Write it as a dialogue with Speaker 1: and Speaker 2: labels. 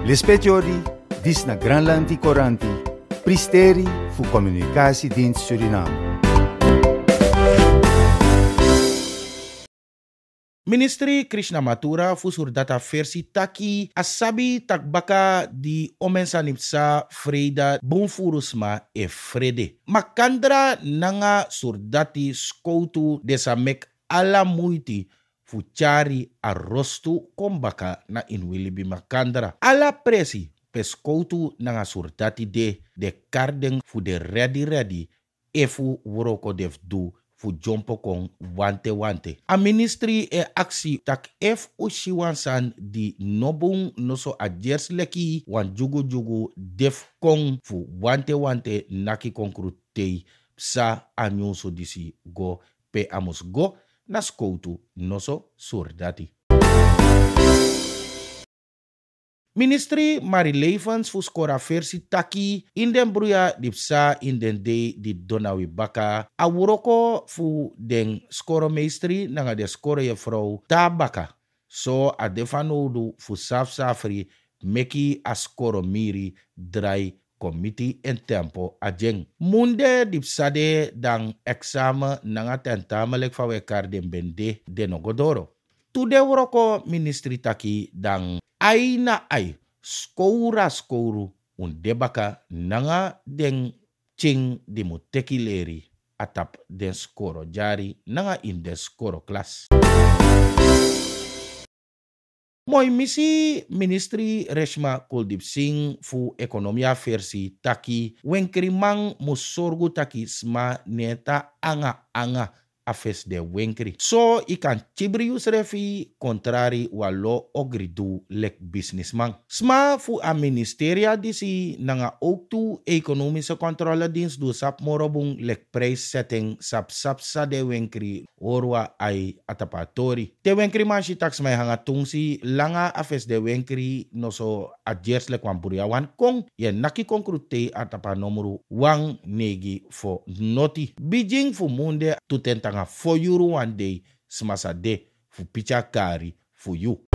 Speaker 1: Lispetiori, dis na Granlanti Coranti, Pristeri voor Communicatiedienst Suriname. Ministri Krishna Matura fusur data versi taki asabi takbaka di nipsa freda bonfurusma e frede. Makandra nanga surdati skoutu desa mek ala muiti fuchari arrostu kombaka na inwilibi makandra. Ala presi peskoutu nga surtati de de karden fu de ready ready efu woroko def du fu jompo kon wante wante. A ministry e aksi tak ef shiwansan di nobung noso adjers leki wan jugu jugu def kong fu wante wante naki konkrutei sa anyoso disi go pe amos go surdaati Ministri Mary Levens fu sòraèrsi taqui in denbruá dear indenèi de donna ebaca, aguò fu den sòro mestri nanga'còre erauu ta baca. Sò a defanòdu fo sap sa fri mequi a sòromiri dr. Komite Entempo ajen ajeng. Munde dipsade dan eksama nanga tentamelek fawe karden bende denogodoro. Tude woroko ministri taki dang aina ai skoura skouru undebaka nanga den cing di muteki atap den skoro jari nanga inde skoro klas. Moi misi ministri Reshma Kuldip Singh fu ekonomia versi taki wenkrimang musorgu taki sma neta anga-anga afes de wenkri. So ikan kan refi, kontrari contrari walo ogridu lek bisnisman. Sma fu a ministeria disi nanga oktu tu kontrola dins du sap morobung lek setting sap sap sa de wenkri orwa ai atapatori. Te wenkri man si tax mai hanga tungsi langa afes de wenkri noso adjers lek wan kong ye naki konkrute atapa nomoru wang negi fo noti. Bijing fu munde tutentanga for you one day, Smasade, for Picha Kari, for you.